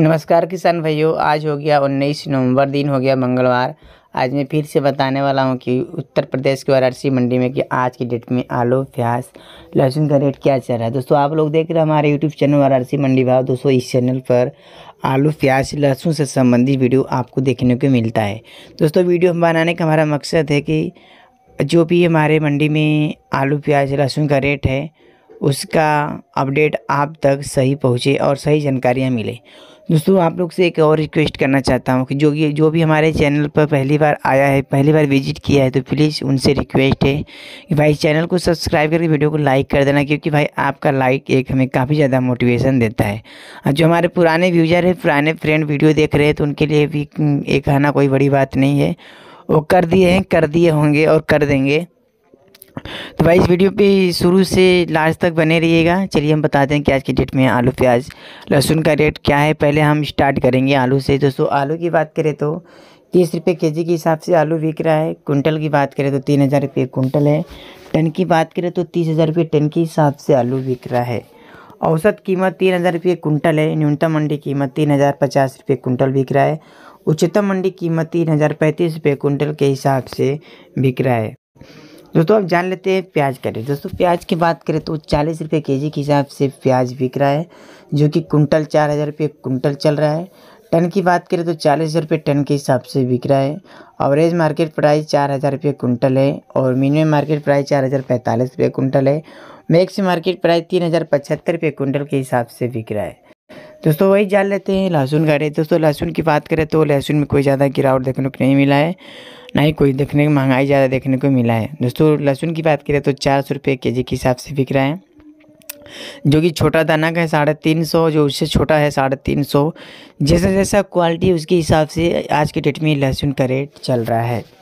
नमस्कार किसान भाइयों आज हो गया 19 नवंबर दिन हो गया मंगलवार आज मैं फिर से बताने वाला हूं कि उत्तर प्रदेश की वाराणसी मंडी में कि आज की डेट में आलू प्याज लहसुन का रेट क्या चल रहा है दोस्तों आप लोग देख रहे हैं हमारे यूट्यूब चैनल वाराणसी मंडी भाव दोस्तों इस चैनल पर आलू प्याज लहसुन से संबंधित वीडियो आपको देखने को मिलता है दोस्तों वीडियो बनाने का हमारा मकसद है कि जो भी हमारे मंडी में आलू प्याज लहसुन का रेट है उसका अपडेट आप तक सही पहुँचे और सही जानकारियाँ मिले दोस्तों आप लोग से एक और रिक्वेस्ट करना चाहता हूँ कि जो ये जो भी हमारे चैनल पर पहली बार आया है पहली बार विजिट किया है तो प्लीज़ उनसे रिक्वेस्ट है कि भाई चैनल को सब्सक्राइब करके वीडियो को लाइक कर देना क्योंकि भाई आपका लाइक एक हमें काफ़ी ज़्यादा मोटिवेशन देता है और जो हमारे पुराने व्यूजर है पुराने फ्रेंड वीडियो देख रहे हैं तो उनके लिए भी हम्म, एक आना कोई बड़ी बात नहीं है वो कर दिए हैं कर दिए होंगे और कर देंगे तो भाई इस वीडियो पे शुरू से लास्ट तक बने रहिएगा चलिए हम बताते हैं कि आज की डेट में आलू प्याज लहसुन का रेट क्या है पहले हम स्टार्ट करेंगे आलू से दोस्तों आलू की बात करें तो तीस रुपये के जी के हिसाब से आलू बिक रहा है कुंटल की बात करें तो तीन हज़ार रुपये कुंटल है टन की बात करें तो तीस हज़ार रुपये टन के हिसाब से आलू बिक रहा है औसत कीमत तीन हज़ार रुपये कुंटल है न्यूनतम मंडी कीमत तीन हज़ार पचास रुपये कुंटल बिक रहा है उच्चतम मंडी कीमत तीन हज़ार पैंतीस रुपये कुंटल के हिसाब से बिक रहा है दोस्तों अब जान लेते हैं प्याज का रेट दोस्तों प्याज की बात करें तो चालीस रुपये के जी के हिसाब से प्याज बिक रहा है जो कि कुंटल चार हज़ार रुपये कुंटल चल रहा है टन की बात करें तो चालीस हज़ार रुपये टन के हिसाब से बिक रहा है एवरेज मार्केट प्राइस चार हज़ार रुपये कुंटल है और मिनिमम मार्केट प्राइस चार हज़ार पैंतालीस रुपये कुंटल है मैक्स मार्केट प्राइस तीन हज़ार पचहत्तर रुपये कुंटल के हिसाब से बिक रहा है दोस्तों वही जान लेते हैं लहसुन का रेट दोस्तों लहसुन की बात करें तो लहसुन में कोई ज़्यादा गिरावट देखने को नहीं मिला है ना ही कोई देखने को महंगाई ज़्यादा देखने को मिला है दोस्तों लहसुन की बात करें तो चार सौ रुपये के जी के हिसाब से बिक रहा है जो कि छोटा दाना का है साढ़े तीन सौ जो उससे छोटा है साढ़े तीन सौ जैसा जैसा क्वालिटी उसके हिसाब से आज के डेट में लहसुन का रेट चल रहा है